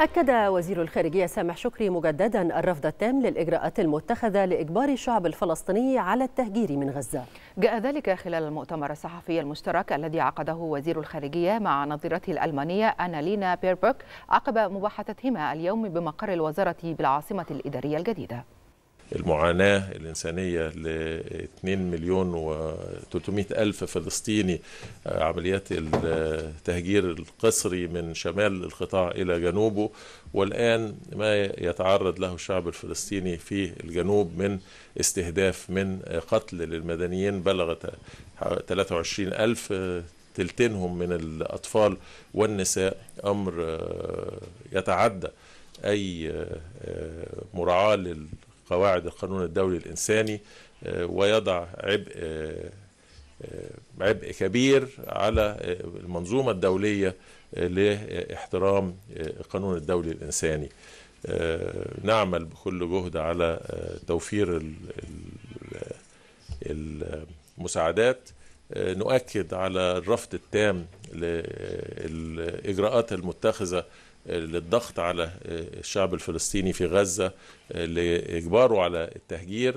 أكد وزير الخارجية سامح شكري مجددا الرفض التام للإجراءات المتخذة لإجبار الشعب الفلسطيني على التهجير من غزة جاء ذلك خلال المؤتمر الصحفي المشترك الذي عقده وزير الخارجية مع نظيرته الألمانية أنالينا بيربوك عقب مباحثتهما اليوم بمقر الوزارة بالعاصمة الإدارية الجديدة المعاناة الإنسانية ل 2 مليون و 300 ألف فلسطيني آه، عمليات التهجير القسري من شمال القطاع إلى جنوبه والآن ما يتعرض له الشعب الفلسطيني في الجنوب من استهداف من قتل للمدنيين بلغت 23 ألف آه، تلتينهم من الأطفال والنساء أمر آه، يتعدى أي مراعاة قواعد القانون الدولي الإنساني آه، ويضع عبء آه، آه، عبء كبير على المنظومة الدولية لاحترام القانون الدولي الإنساني نعمل بكل جهد على توفير المساعدات نؤكد على الرفض التام للاجراءات المتخذه للضغط على الشعب الفلسطيني في غزه لاجباره على التهجير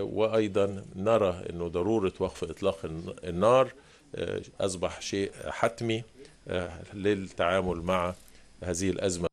وايضا نرى انه ضروره وقف اطلاق النار اصبح شيء حتمي للتعامل مع هذه الازمه